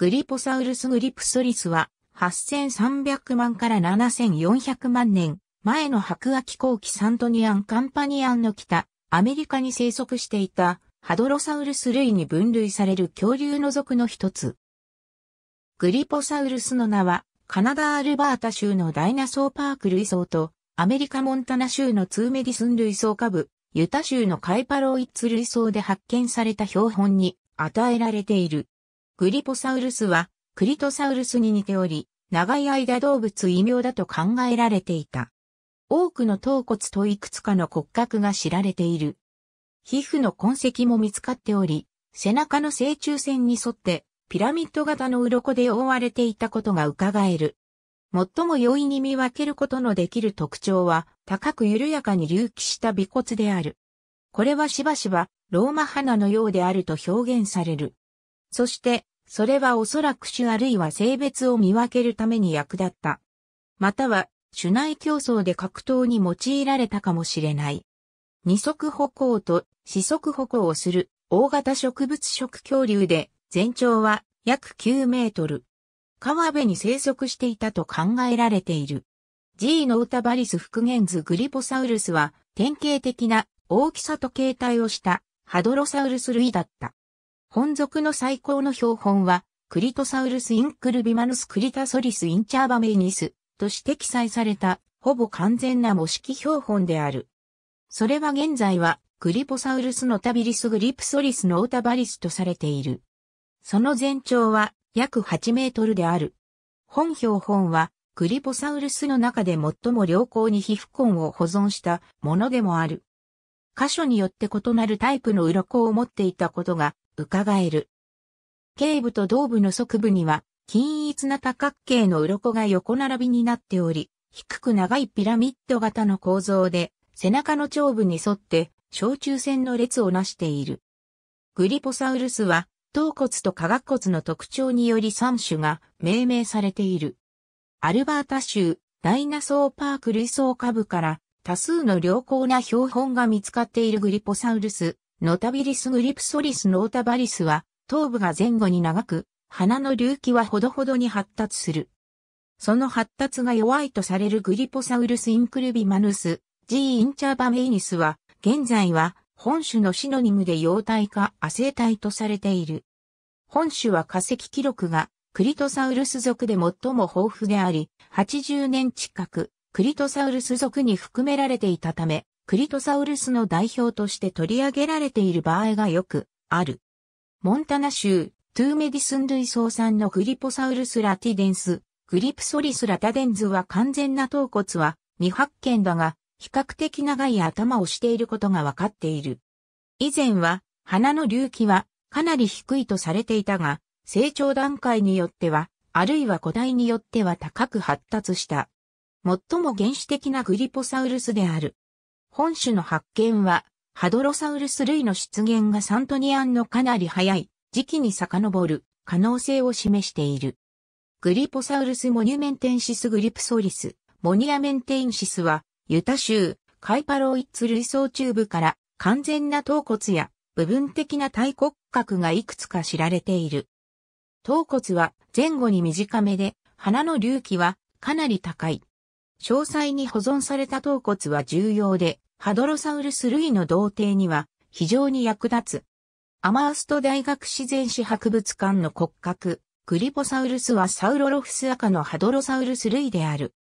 グリポサウルスグリプソリスは8300万から7400万年前の白亜紀後期サントニアン・カンパニアンの北、アメリカに生息していたハドロサウルス類に分類される恐竜の属の一つ。グリポサウルスの名はカナダ・アルバータ州のダイナソーパーク類層とアメリカ・モンタナ州のツーメディスン類層下部、ユタ州のカイパロイッツ類層で発見された標本に与えられている。グリポサウルスはクリトサウルスに似ており、長い間動物異名だと考えられていた。多くの頭骨といくつかの骨格が知られている。皮膚の痕跡も見つかっており、背中の正中線に沿ってピラミッド型の鱗で覆われていたことが伺える。最も容易に見分けることのできる特徴は、高く緩やかに隆起した尾骨である。これはしばしば、ローマ花のようであると表現される。そして、それはおそらく種あるいは性別を見分けるために役立った。または、種内競争で格闘に用いられたかもしれない。二足歩行と四足歩行をする大型植物食恐竜で全長は約9メートル。川辺に生息していたと考えられている。G のオタバリス復元図グリポサウルスは典型的な大きさと形態をしたハドロサウルス類だった。本属の最高の標本は、クリトサウルスインクルビマヌスクリタソリスインチャーバメイニスとして記載された、ほぼ完全な模式標本である。それは現在は、クリポサウルスのタビリスグリプソリスのオタバリスとされている。その全長は約8メートルである。本標本はクリポサウルスの中で最も良好に皮膚根を保存したものでもある。箇所によって異なるタイプの鱗を持っていたことが伺える。頸部と胴部の側部には、均一な多角形の鱗が横並びになっており、低く長いピラミッド型の構造で、背中の頂部に沿って、小中線の列をなしている。グリポサウルスは、頭骨と下顎骨の特徴により3種が命名されている。アルバータ州、ダイナソーパーク類層下部から多数の良好な標本が見つかっているグリポサウルス、ノタビリスグリプソリスノータバリスは、頭部が前後に長く、鼻の隆起はほどほどに発達する。その発達が弱いとされるグリポサウルスインクルビマヌス、G インチャーバメイニスは、現在は、本種のシノニムで幼体か亜生体とされている。本種は化石記録が、クリトサウルス属で最も豊富であり、80年近く、クリトサウルス属に含められていたため、クリトサウルスの代表として取り上げられている場合がよくある。モンタナ州、トゥーメディスン類草産のグリポサウルスラティデンス、グリプソリスラタデンズは完全な頭骨は未発見だが、比較的長い頭をしていることがわかっている。以前は、花の隆起はかなり低いとされていたが、成長段階によっては、あるいは個体によっては高く発達した。最も原始的なグリポサウルスである。本種の発見は、ハドロサウルス類の出現がサントニアンのかなり早い時期に遡る可能性を示している。グリポサウルスモニュメンテンシスグリプソリス、モニアメンテンシスは、ユタ州、カイパロイッツ類層中部から完全な頭骨や部分的な体骨格がいくつか知られている。頭骨は前後に短めで、鼻の隆起はかなり高い。詳細に保存された頭骨は重要で、ハドロサウルス類の童貞には非常に役立つ。アマースト大学自然史博物館の骨格、クリポサウルスはサウロロフス赤のハドロサウルス類である。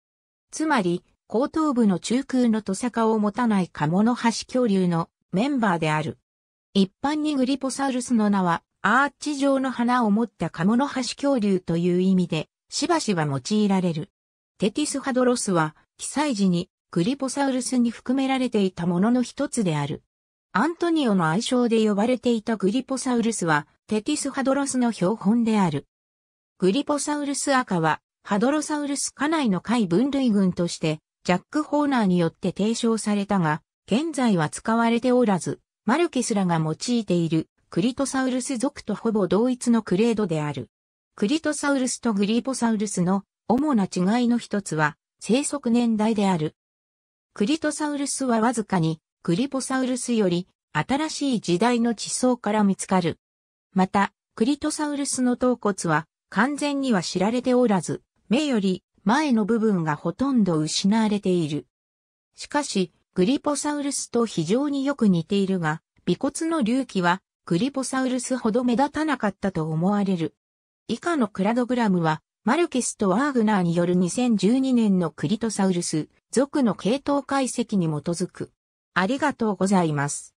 つまり、後頭部の中空のトサカを持たないカモノハシ恐竜のメンバーである。一般にグリポサウルスの名は、アーチ状の花を持ったカモノハシ恐竜という意味で、しばしば用いられる。テティスハドロスは、被災時にクリポサウルスに含められていたものの一つである。アントニオの愛称で呼ばれていたグリポサウルスは、テティスハドロスの標本である。グリポサウルス赤は、ハドロサウルス家内の貝分類群として、ジャック・ホーナーによって提唱されたが、現在は使われておらず、マルケスらが用いているクリトサウルス属とほぼ同一のクレードである。クリトサウルスとグリポサウルスの主な違いの一つは、生息年代である。クリトサウルスはわずかに、クリポサウルスより、新しい時代の地層から見つかる。また、クリトサウルスの頭骨は、完全には知られておらず、目より前の部分がほとんど失われている。しかし、グリポサウルスと非常によく似ているが、尾骨の隆起は、グリポサウルスほど目立たなかったと思われる。以下のクラドグラムは、マルケスとワーグナーによる2012年のクリトサウルス、族の系統解析に基づく。ありがとうございます。